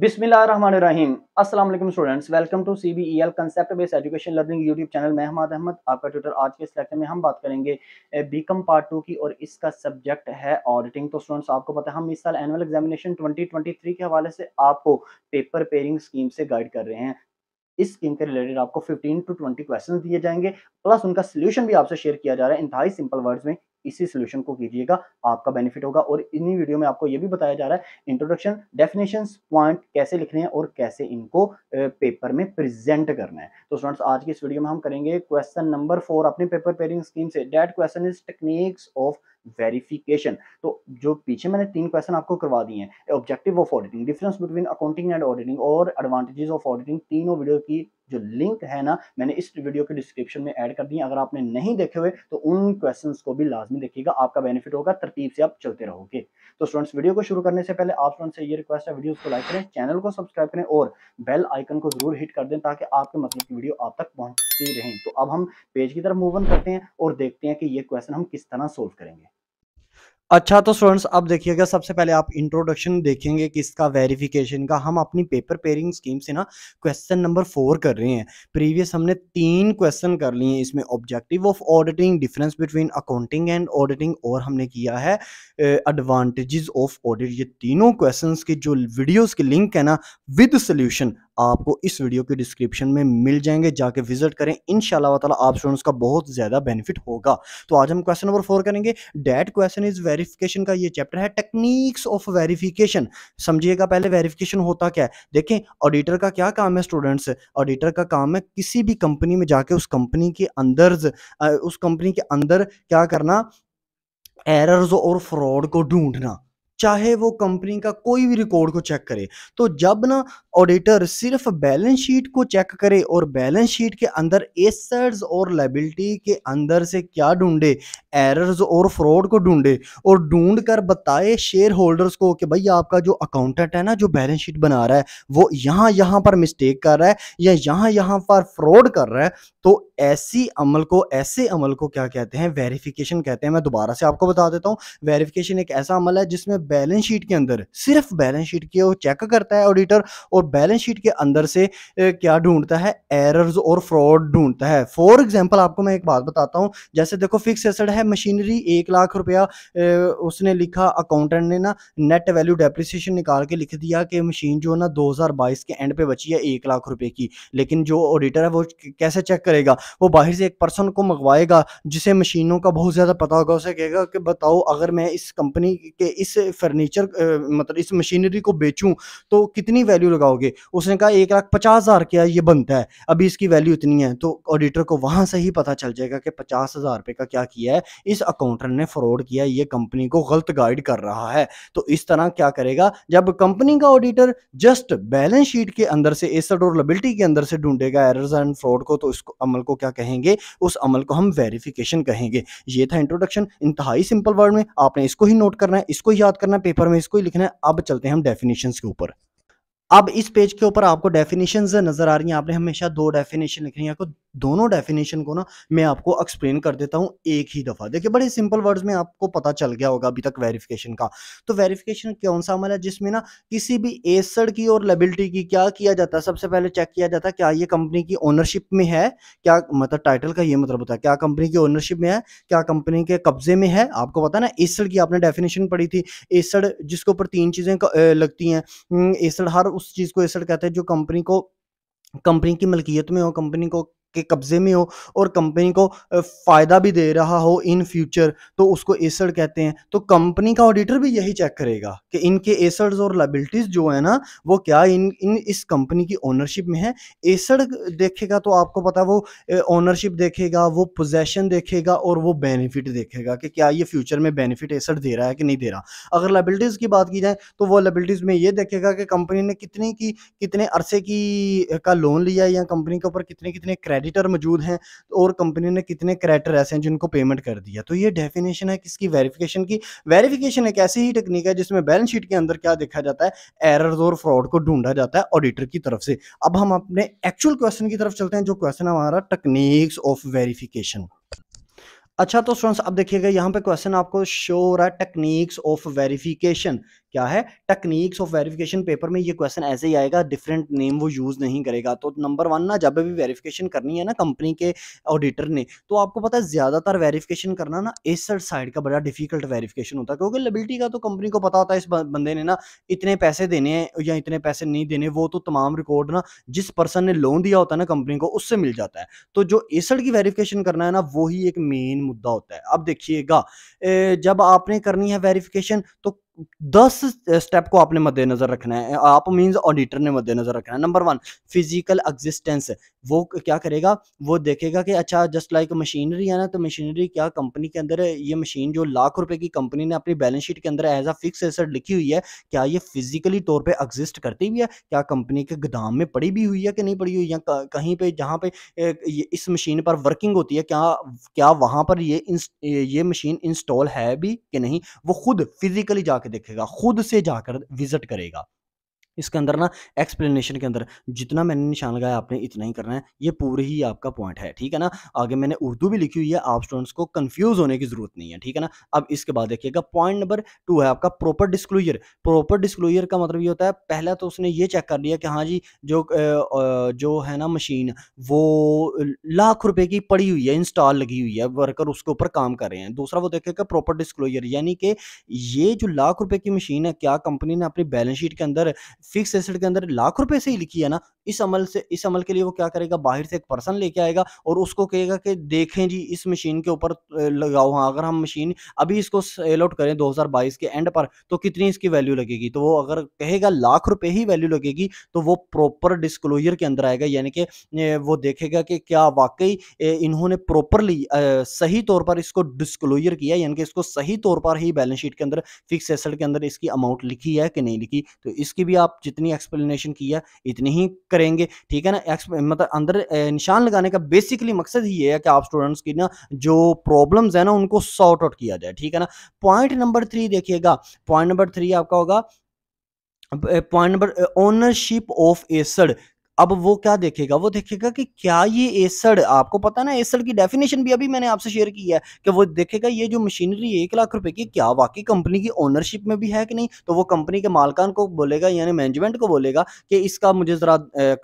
बिस्मिल्लाहिर्रहमानिर्रहीम अस्सलाम वालेकुम students welcome to C B E L concept based education learning YouTube channel मैं हमाद अहमद आपका ट्विटर आज के इस लेक्चर में हम बात करेंगे बी कम पार्ट टू की और इसका सब्जेक्ट है ऑडिटिंग तो स्टूडेंट्स आपको पता है हम इस साल एनुअल एग्जामिनेशन 2023 के हवाले से आपको पेपर पेयरिंग स्कीम से गाइड कर रहे हैं इस स्कीम के रिलेटेड आपको 15 टू 20 क्वेश्चन दिए जाएंगे प्लस उनका सोल्यूशन भी आपसे शेयर किया जा रहा है इंतहाई सिंपल वर्ड्स में इसी सोल्यूशन को कीजिएगा आपका बेनिफिट होगा और इन्हीं वीडियो में आपको ये भी बताया जा रहा है इंट्रोडक्शन डेफिनेशन पॉइंट कैसे लिखने हैं और कैसे इनको पेपर में प्रेजेंट करना है तो स्टूडेंट्स आज की इस वीडियो में हम करेंगे क्वेश्चन नंबर फोर अपने पेपर पेयरिंग स्कीम से that question is techniques of verification तो जो पीछे मैंने तीन क्वेश्चन आपको करवा दिए हैं objective of auditing difference between accounting and auditing और एडवांटेजेस ऑफ ऑडिटिंग तीनों वीडियो की जो लिंक है ना मैंने इस वीडियो के डिस्क्रिप्शन में ऐड कर दिए अगर आपने नहीं देखे हुए तो उन क्वेश्चन को भी लाजमी देखिएगा आपका बेनिफिट होगा तरतीब से आप चलते रहोगे तो स्टूडेंट्स वीडियो को शुरू करने से पहले आप स्टूडेंट से ये रिक्वेस्ट है वीडियो को लाइक करें चैनल को सब्सक्राइब करें और बेल आइकन को जरूर हिट कर दें ताकि आपके मतलब की वीडियो आप तक पहुंचती रहें तो अब हम पेज की तरफ मूव ऑन करते हैं और देखते हैं कि ये क्वेश्चन हम किस तरह सोल्व करेंगे अच्छा तो स्टूडेंट्स अब देखिएगा सबसे पहले आप इंट्रोडक्शन देखेंगे किसका वेरिफिकेशन का हम अपनी पेपर पेयरिंग स्कीम से ना क्वेश्चन नंबर फोर कर रहे हैं प्रीवियस हमने तीन क्वेश्चन कर लिए हैं इसमें objective of auditing difference between accounting and auditing और हमने किया है एडवांटेजेस ऑफ ऑडिट ये तीनों क्वेश्चन की जो वीडियोज़ की लिंक है ना विद सोल्यूशन आपको इस वीडियो के डिस्क्रिप्शन में मिल जाएंगे जाके विजिट करें इन ताला आप स्टूडेंट्स का बहुत ज़्यादा बेनिफिट होगा तो आज हम क्वेश्चन नंबर फोर करेंगे डेट क्वेश्चन इज वेरिफिकेशन का ये चैप्टर है टेक्निक्स ऑफ वेरिफिकेशन समझिएगा पहले वेरिफिकेशन होता क्या है देखें ऑडिटर का क्या काम है स्टूडेंट्स ऑडिटर का काम है किसी भी कंपनी में जाके उस कंपनी के अंदर उस कंपनी के अंदर क्या करना एरर्स और फ्रॉड को ढूंढना चाहे वो कंपनी का कोई भी रिकॉर्ड को चेक करे तो जब ना ऑडिटर सिर्फ बैलेंस शीट को चेक करे और बैलेंस शीट के अंदर एसेट्स और लाइबिलिटी के अंदर से क्या ढूंढे एरर्स और फ्रॉड को ढूंढे और ढूंढ कर बताए शेयर होल्डर्स को कि भाई आपका जो अकाउंटेंट है ना जो बैलेंस शीट बना रहा है वो यहाँ यहाँ पर मिस्टेक कर रहा है या यहाँ यहाँ पर फ्रॉड कर रहा है तो ऐसी अमल को ऐसे अमल को क्या कहते हैं वेरिफिकेशन कहते हैं मैं दोबारा से आपको बता देता हूँ वेरिफिकेशन एक ऐसा अमल है जिसमें बैलेंस शीट के अंदर सिर्फ बैलेंस शीट के वो चेक करता है ऑडिटर और बैलेंस शीट के अंदर से क्या ढूंढता है एरर्स और फ्रॉड ढूंढता है फॉर एग्जाम्पल आपको मैं एक बात बताता हूँ जैसे देखो फिक्स एसड है मशीनरी एक लाख रुपया उसने लिखा अकाउंटेंट ने ना नेट वैल्यू डेप्रिसिएशन निकाल के लिख दिया कि मशीन जो ना 2022 के एंड पे बची है एक लाख रुपए की लेकिन जो ऑडिटर है वो कैसे चेक करेगा वो बाहर से एक पर्सन को मंगवाएगा जिसे मशीनों का बहुत ज़्यादा पता होगा उसे कहेगा कि बताओ अगर मैं इस कंपनी के इस फर्नीचर मतलब इस मशीनरी को बेचूँ तो कितनी वैल्यू लगाओ लगाओगे उसने कहा एक लाख पचास हज़ार क्या ये बनता है अभी इसकी वैल्यू इतनी है तो ऑडिटर को वहां से ही पता चल जाएगा कि पचास हज़ार रुपये का क्या किया है इस अकाउंटेंट ने फ्रॉड किया ये कंपनी को गलत गाइड कर रहा है तो इस तरह क्या करेगा जब कंपनी का ऑडिटर जस्ट बैलेंस शीट के अंदर से एसड और लेबिलिटी के अंदर से ढूंढेगा एरर्स एंड फ्रॉड को तो इसको अमल को क्या कहेंगे उस अमल को हम वेरिफिकेशन कहेंगे ये था इंट्रोडक्शन इंतहाई सिंपल वर्ड में आपने इसको ही नोट करना है इसको याद करना है पेपर में इसको ही लिखना है अब चलते हैं हम डेफिनेशन के ऊपर अब इस पेज के ऊपर आपको डेफिनेशन नजर आ रही हैं आपने हमेशा दो डेफिनेशन लिख रही है दोनों डेफिनेशन को ना मैं आपको एक्सप्लेन कर देता हूँ एक ही दफा देखिए बड़े सिंपल वर्ड्स में आपको पता चल गया होगा अभी तक वेरिफिकेशन का तो वेरिफिकेशन कौन सा अमल है जिसमें ना किसी भी एसड की और लेबिलिटी की क्या किया जाता है सबसे पहले चेक किया जाता है क्या ये कंपनी की ओनरशिप में है क्या मतलब टाइटल का ये मतलब होता है क्या कंपनी की ओनरशिप में है क्या कंपनी के कब्जे में है आपको पता ना एसड की आपने डेफिनेशन पढ़ी थी एसड जिसके ऊपर तीन चीजें लगती हैं एसड हम्म, हर उस चीज़ को एसेट कहते हैं जो कंपनी को कंपनी की मलकियत में हो कंपनी को के कब्जे में हो और कंपनी को फ़ायदा भी दे रहा हो इन फ्यूचर तो उसको एसड कहते हैं तो कंपनी का ऑडिटर भी यही चेक करेगा कि इनके एसड और लाइबिलिटीज़ जो है ना वो क्या इन इन इस कंपनी की ओनरशिप में है एसड देखेगा तो आपको पता वो ओनरशिप देखेगा वो पोजेशन देखेगा और वो बेनिफिट देखेगा कि क्या ये फ्यूचर में बेनिफिट एसड दे रहा है कि नहीं दे रहा अगर लाइबिलिटीज़ की बात की जाए तो वो लाइबिलिटीज़ में ये देखेगा कि कंपनी ने कितने की कितने अरसे की का लोन लिया या कंपनी के ऊपर कितने कितने क्रेडिट क्रेडिटर मौजूद हैं तो और कंपनी ने कितने क्रेडिटर ऐसे हैं जिनको पेमेंट कर दिया तो ये डेफिनेशन है किसकी वेरिफिकेशन की वेरिफिकेशन एक ऐसी ही टेक्निक है जिसमें बैलेंस शीट के अंदर क्या देखा जाता है एरर्स और फ्रॉड को ढूंढा जाता है ऑडिटर की तरफ से अब हम अपने एक्चुअल क्वेश्चन की तरफ चलते हैं जो क्वेश्चन हमारा टेक्निक्स ऑफ वेरिफिकेशन अच्छा तो स्टूडेंट्स अब देखिएगा यहाँ पे क्वेश्चन आपको शो हो रहा है टेक्निक्स ऑफ वेरिफिकेशन क्या है टेक्निक्स ऑफ वेरिफिकेशन पेपर में ये क्वेश्चन ऐसे ही आएगा डिफरेंट नेम वो यूज़ नहीं करेगा तो नंबर वन ना जब भी वेरिफिकेशन करनी है ना कंपनी के ऑडिटर ने तो आपको पता है ज़्यादातर वेरिफिकेशन करना ना इस साइड का बड़ा डिफिकल्ट वेरिफिकेशन होता है क्योंकि लेबिलिटी का तो कंपनी को पता होता है इस बंदे ने ना इतने पैसे देने हैं या इतने पैसे नहीं देने वो तो तमाम रिकॉर्ड ना जिस पर्सन ने लोन दिया होता है ना कंपनी को उससे मिल जाता है तो जो एसड की वेरिफिकेशन करना है ना वो ही एक मेन मुद्दा होता है अब देखिएगा जब आपने करनी है वेरिफिकेशन तो दस स्टेप को आपने मद्देनजर रखना है आप मीन ऑडिटर ने मद्देनजर रखना है नंबर वन फिजिकल एग्जिस्टेंस वो क्या करेगा वो देखेगा कि अच्छा जस्ट लाइक मशीनरी है ना तो मशीनरी क्या कंपनी के अंदर ये मशीन जो लाख रुपए की कंपनी ने अपनी बैलेंस शीट के अंदर एज अ फिक्स एसेट लिखी हुई है क्या ये फिजिकली तौर पर एग्जिस्ट करती हुई है क्या कंपनी के गोदाम में पड़ी भी हुई है कि नहीं पड़ी हुई या कहीं पर जहाँ पे इस मशीन पर वर्किंग होती है क्या क्या वहां पर ये ये मशीन इंस्टॉल है भी कि नहीं वो खुद फिजिकली जाकर जाके देखेगा खुद से जाकर विजिट करेगा इसके अंदर ना एक्सप्लेनेशन के अंदर जितना मैंने निशान लगाया आपने इतना ही करना है ये पूरी ही आपका पॉइंट है ठीक है ना आगे मैंने उर्दू भी लिखी हुई है आप स्टूडेंट्स को कंफ्यूज होने की जरूरत नहीं है ठीक है ना अब इसके बाद देखिएगा पॉइंट नंबर टू है आपका प्रॉपर डिस्क्लोजर प्रॉपर डिस्क्लोजर का मतलब ये होता है पहला तो उसने ये चेक कर लिया कि हाँ जी जो जो है ना मशीन वो लाख रुपए की पड़ी हुई है इंस्टॉल लगी हुई है वर्कर उसके ऊपर काम कर रहे हैं दूसरा वो देखेगा प्रॉपर डिस्क्लोजर यानी कि ये जो लाख रुपए की मशीन है क्या कंपनी ने अपनी बैलेंस शीट के अंदर फिक्स एसेट के अंदर लाख रुपए से ही लिखी है ना इस अमल से इस अमल के लिए वो क्या करेगा बाहर से एक पर्सन लेके आएगा और उसको कहेगा कि देखें जी इस मशीन के ऊपर लगाओ हाँ अगर हम मशीन अभी इसको सेल आउट करें 2022 के एंड पर तो कितनी इसकी वैल्यू लगेगी तो वो अगर कहेगा लाख रुपए ही वैल्यू लगेगी तो वो प्रॉपर डिस्क्लोजर के अंदर आएगा यानी कि वो देखेगा कि क्या वाकई इन्होंने प्रॉपरली सही तौर पर इसको डिस्क्लोजर किया यानी कि इसको सही तौर पर ही बैलेंस शीट के अंदर फिक्स एसेट के अंदर इसकी अमाउंट लिखी है कि नहीं लिखी तो इसकी भी आप जितनी एक्सप्लेनेशन की है इतनी ही करेंगे ठीक है ना मतलब अंदर निशान लगाने का बेसिकली मकसद ये है कि आप स्टूडेंट्स की ना जो प्रॉब्लम्स है ना उनको सॉर्ट आउट किया जाए ठीक है ना पॉइंट नंबर थ्री देखिएगा पॉइंट नंबर थ्री आपका होगा point number ownership of assets अब वो क्या देखेगा वो देखेगा कि क्या ये एसड आपको पता ना एसड की डेफिनेशन भी अभी मैंने आपसे शेयर की है कि वो देखेगा ये जो मशीनरी एक लाख रुपए की क्या वाकई कंपनी की ओनरशिप में भी है कि नहीं तो वो कंपनी के मालकान को बोलेगा यानी मैनेजमेंट को बोलेगा कि इसका मुझे ज़रा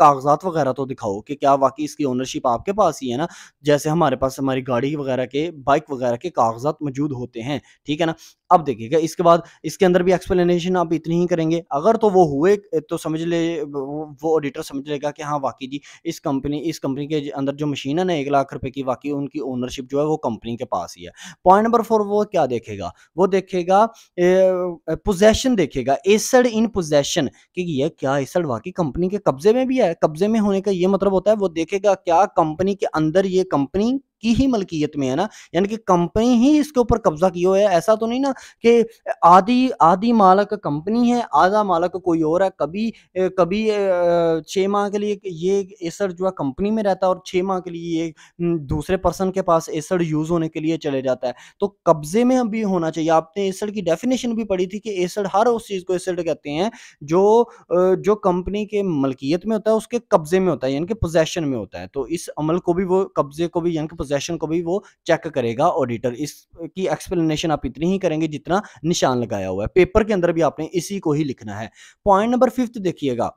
कागजात वगैरह तो दिखाओ कि क्या वाकई इसकी ओनरशिप आपके पास ही है ना जैसे हमारे पास हमारी गाड़ी वगैरह के बाइक वगैरह के कागजात मौजूद होते हैं ठीक है ना अब देखिएगा इसके बाद इसके अंदर भी एक्सप्लेनेशन आप इतनी ही करेंगे अगर तो वो हुए तो समझ ले वो ऑडिटर समझ लेगा कि हाँ वाकई जी इस कंपनी इस कंपनी के अंदर जो मशीन है ना एक लाख रुपए की वाकई उनकी ओनरशिप जो है वो कंपनी के पास ही है पॉइंट नंबर फोर वो क्या देखेगा वो देखेगा पोजेशन देखेगा एसड इन पोजेशन कि यह क्या एसड वाकई कंपनी के कब्जे में भी है कब्जे में होने का ये मतलब होता है वो देखेगा क्या कंपनी के अंदर ये कंपनी की ही मलकियत में है ना यानी कि कंपनी ही इसके ऊपर कब्जा किया हुआ है ऐसा तो नहीं ना कि आधी आधी मालक कंपनी है आधा मालक कोई और है कभी कभी छः माह के लिए ये एसर जो है कंपनी में रहता है और छः माह के लिए ये दूसरे पर्सन के पास एसर यूज़ होने के लिए चले जाता है तो कब्जे में भी होना चाहिए आपने एसर की डेफिनेशन भी पढ़ी थी कि एसर हर उस चीज़ को एसर कहते हैं जो जो कंपनी के मलकियत में होता है उसके कब्जे में होता है यानी कि पोजेशन में होता है तो इस अमल को भी वो कब्जे को भी यानी कि ट्रांजेक्शन को भी वो चेक करेगा ऑडिटर इसकी एक्सप्लेनेशन आप इतनी ही करेंगे जितना निशान लगाया हुआ है पेपर के अंदर भी आपने इसी को ही लिखना है पॉइंट नंबर फिफ्थ देखिएगा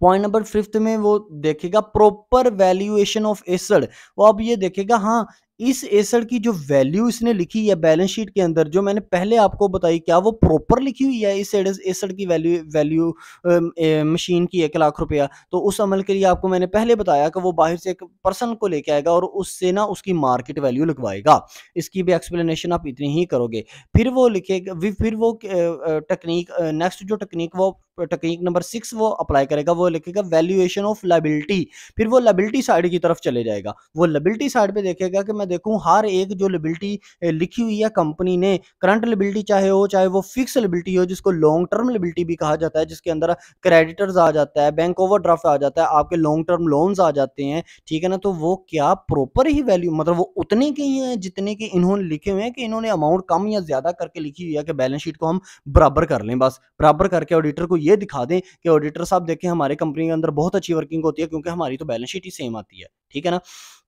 पॉइंट नंबर फिफ्थ में वो देखेगा प्रॉपर वैल्यूएशन ऑफ एसड वो अब ये देखेगा हाँ इस एसड की जो वैल्यू इसने लिखी है बैलेंस शीट के अंदर जो मैंने पहले आपको बताई क्या वो प्रॉपर लिखी हुई है इस एसड की वैल्यू वैल्यू मशीन की एक लाख रुपया तो उस अमल के लिए आपको मैंने पहले बताया कि वो बाहर से एक पर्सन को लेके आएगा और उससे ना उसकी मार्केट वैल्यू लगवाएगा इसकी भी एक्सप्लेनेशन आप इतनी ही करोगे फिर वो लिखेगा फिर वो टेक्निक नेक्स्ट जो टेक्निक वो टेक्निक नंबर सिक्स वो अप्लाई करेगा वो लिखेगा वैल्यूएशन ऑफ लाइबिलिटी फिर वो लाइबिलिटी साइड की तरफ चले जाएगा वो लाइबिलिटी साइड पे देखेगा कि मैं देखूं हर एक जो लाइबिलिटी लिखी हुई है कंपनी ने करंट लाइबिलिटी चाहे हो चाहे वो फिक्स लाइबिलिटी हो जिसको लॉन्ग टर्म लाइबिलिटी भी कहा जाता है जिसके अंदर क्रेडिटर्स आ जाता है बैंक ओवर आ जाता है आपके लॉन्ग टर्म लोन्स आ जाते हैं ठीक है ना तो वो क्या प्रॉपर ही वैल्यू मतलब वो उतने के ही हैं जितने के इन्होंने लिखे हुए हैं कि इन्होंने अमाउंट कम या ज्यादा करके लिखी हुई है कि बैलेंस शीट को हम बराबर कर लें बस बराबर करके ऑडिटर को ये ये दिखा दें कि ऑडिटर साहब देखें हमारे कंपनी के अंदर बहुत अच्छी वर्किंग होती है क्योंकि हमारी तो बैलेंस शीट ही सेम आती है ठीक है ना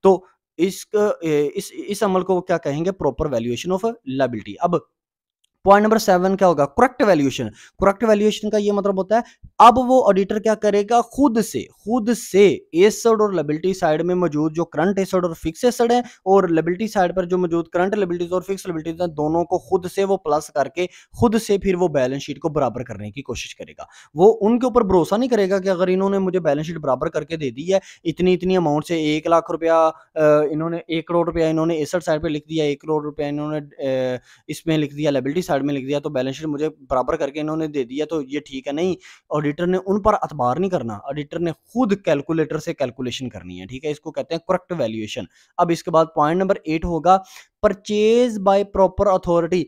तो इस इस इस अमल को क्या कहेंगे प्रॉपर वैल्यूएशन ऑफ लाइबिलिटी अब पॉइंट नंबर सेवन क्या होगा करेक्ट वैल्यूएशन करेक्ट वैल्यूएशन का ये मतलब होता है अब वो ऑडिटर क्या करेगा खुद से खुद से एसड और लेबिलिटी साइड में मौजूद जो करंट एसड और फिक्स एसड है और लेबिलिटी साइड पर जो मौजूद करंट लेबिलिटीज और फिक्स लेबिलिटीज हैं दोनों को खुद से वो प्लस करके खुद से फिर वो बैलेंस शीट को बराबर करने की कोशिश करेगा वो उनके ऊपर भरोसा नहीं करेगा कि अगर इन्होंने मुझे बैलेंस शीट बराबर करके दे दी है इतनी इतनी अमाउंट से एक लाख रुपया इन्होंने एक करोड़ रुपया इन्होंने एसड साइड पर लिख दिया एक करोड़ रुपया इन्होंने इसमें लिख दिया लेबिलिटी साइड में लिख दिया तो बैलेंस शीट मुझे बराबर करके इन्होंने दे दिया तो ये ठीक है नहीं ऑडिटर ने उन पर अतबार नहीं करना ऑडिटर ने खुद कैलकुलेटर से कैलकुलेशन करनी है ठीक है इसको कहते हैं करेक्ट वैल्यूएशन अब इसके बाद पॉइंट नंबर एट होगा परचेज बाय प्रॉपर अथॉरिटी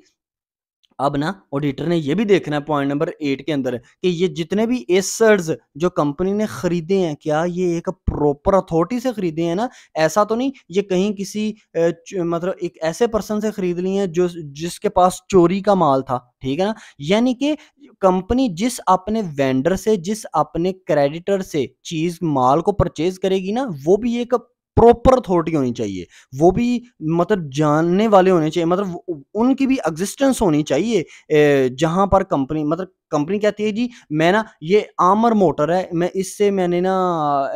अब ना ऑडिटर ने ये भी देखना है पॉइंट नंबर एट के अंदर कि ये जितने भी एसर्ड्स जो कंपनी ने खरीदे हैं क्या ये एक प्रॉपर अथॉरिटी से खरीदे हैं ना ऐसा तो नहीं ये कहीं किसी मतलब एक ऐसे पर्सन से खरीद लिए हैं जो जिसके पास चोरी का माल था ठीक है ना यानी कि कंपनी जिस अपने वेंडर से जिस अपने क्रेडिटर से चीज माल को परचेज करेगी ना वो भी एक प्रॉपर अथॉरिटी होनी चाहिए वो भी मतलब जानने वाले होने चाहिए मतलब उनकी भी एग्जिस्टेंस होनी चाहिए जहां पर कंपनी मतलब कंपनी कहती है जी मैं ना ये आमर मोटर है मैं इससे मैंने ना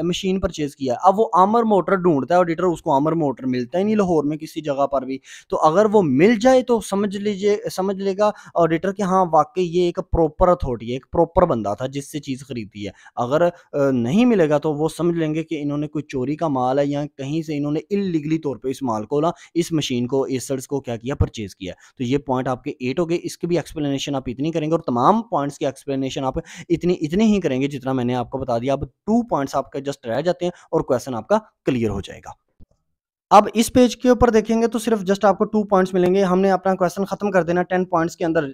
मशीन परचेज किया अब वो आमर मोटर ढूंढता है ऑडिटर उसको आमर मोटर मिलता ही नहीं लाहौर में किसी जगह पर भी तो अगर वो मिल जाए तो समझ लीजिए समझ लेगा ऑडिटर कि हाँ वाकई ये एक प्रॉपर अथॉरिटी है एक प्रॉपर बंदा था जिससे चीज़ खरीदी है अगर नहीं मिलेगा तो वो समझ लेंगे कि इन्होंने कोई चोरी का माल है या कहीं से इन्होंने इलीगली तौर पर इस माल को ना इस मशीन को सर्स को क्या किया परचेज किया तो ये पॉइंट आपके एट हो गए इसकी भी एक्सप्लेनेशन आप इतनी करेंगे और तमाम पॉइंट्स की एक्सप्लेनेशन आप इतनी इतने ही करेंगे जितना मैंने आपको बता दिया अब टू पॉइंट्स आपके जस्ट रह जाते हैं और क्वेश्चन आपका क्लियर हो जाएगा अब इस पेज के ऊपर देखेंगे तो सिर्फ जस्ट आपको टू पॉइंट्स मिलेंगे हमने अपना क्वेश्चन खत्म कर देना टेन पॉइंट्स के अंदर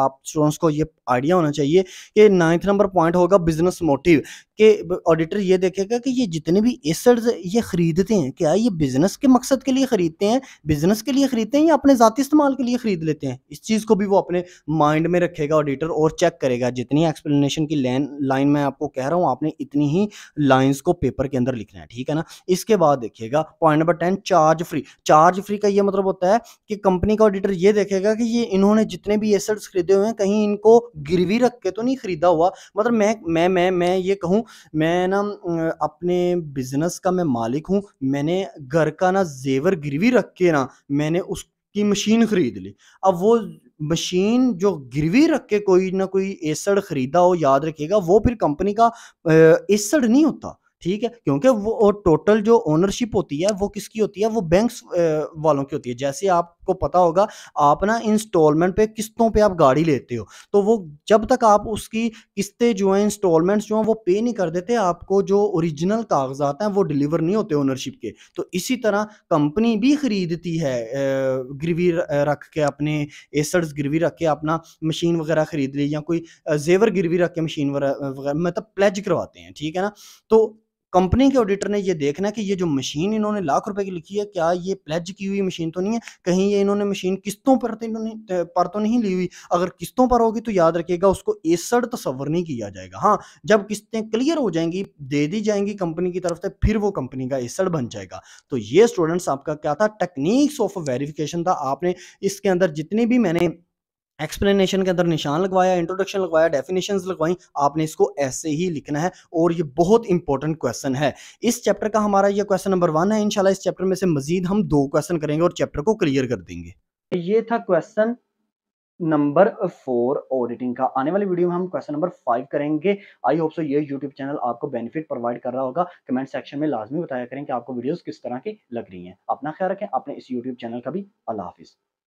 आप स्टूडेंट्स को ये आइडिया होना चाहिए कि नाइन्थ नंबर पॉइंट होगा बिजनेस मोटिव कि ऑडिटर ये देखेगा कि ये जितने भी एसड्स ये ख़रीदते हैं क्या ये बिज़नेस के मकसद के लिए ख़रीदते हैं बिज़नेस के लिए ख़रीदते हैं या अपने ज़ाती इस्तेमाल के लिए ख़रीद लेते हैं इस चीज़ को भी वो अपने माइंड में रखेगा ऑडिटर और चेक करेगा जितनी एक्सप्लेनेशन की लाइन लाइन मैं आपको कह रहा हूँ आपने इतनी ही लाइन्स को पेपर के अंदर लिखना है ठीक है ना इसके बाद देखिएगा point number ten charge free charge free का ये मतलब होता है कि कंपनी का ऑडिटर ये देखेगा कि ये इन्होंने जितने भी एसेट्स खरीदे हुए हैं कहीं इनको गिरवी रख के तो नहीं खरीदा हुआ मतलब मैं मैं मैं मैं ये कहूँ मैं ना अपने बिजनेस का मैं मालिक हूँ मैंने घर का ना जेवर गिरवी रख के ना मैंने उसकी मशीन खरीद ली अब वो मशीन जो गिरवी रख के कोई ना कोई एसड खरीदा हो याद रखेगा वो फिर कंपनी का एसड नहीं होता ठीक है क्योंकि वो और टोटल जो ओनरशिप होती है वो किसकी होती है वो बैंक्स वालों की होती है जैसे आप आपको पता होगा आप ना इंस्टॉलमेंट पे किस्तों पे आप गाड़ी लेते हो तो वो जब तक आप उसकी किस्तें जो हैं इंस्टॉलमेंट्स जो हैं वो पे नहीं कर देते आपको जो ओरिजिनल कागजात हैं वो डिलीवर नहीं होते ओनरशिप के तो इसी तरह कंपनी भी खरीदती है गिरवी रख के अपने एसड्स गिरवी रख के अपना मशीन वगैरह खरीद ली या कोई जेवर गिरवी रख के मशीन वगैरह मतलब प्लेज करवाते हैं ठीक है ना तो कंपनी के ऑडिटर ने ये देखना कि ये जो मशीन इन्होंने लाख रुपए की लिखी है क्या ये प्लेज की हुई मशीन तो नहीं है कहीं ये इन्होंने मशीन किस्तों पर तो इन्होंने पर तो नहीं ली हुई अगर किस्तों पर होगी तो याद रखिएगा उसको एसड तस्वर नहीं किया जाएगा हाँ जब किस्तें क्लियर हो जाएंगी दे दी जाएंगी कंपनी की तरफ से फिर वो कंपनी का एसड बन जाएगा तो ये स्टूडेंट्स आपका क्या था टेक्निक्स ऑफ वेरिफिकेशन था आपने इसके अंदर जितने भी मैंने एक्सप्लेनेशन के अंदर निशान लगवाया इंट्रोडक्शन लगवाया डेफिनेशन लगवाई आपने इसको ऐसे ही लिखना है और ये बहुत इंपॉर्टेंट क्वेश्चन है इस चैप्टर का हमारा ये क्वेश्चन नंबर वन है इनशाला इस चैप्टर में से मजीद हम दो क्वेश्चन करेंगे और चैप्टर को क्लियर कर देंगे ये था क्वेश्चन नंबर फोर ऑडिटिंग का आने वाली वीडियो में हम क्वेश्चन नंबर फाइव करेंगे आई होप सो ये यूट्यूब चैनल आपको बेनिफिट प्रोवाइड कर रहा होगा कमेंट सेक्शन में लाजमी बताया करें कि आपको वीडियोस किस तरह की लग रही हैं अपना ख्याल रखें अपने इस यूट्यूब चैनल का भी अल्लाह हाफिज़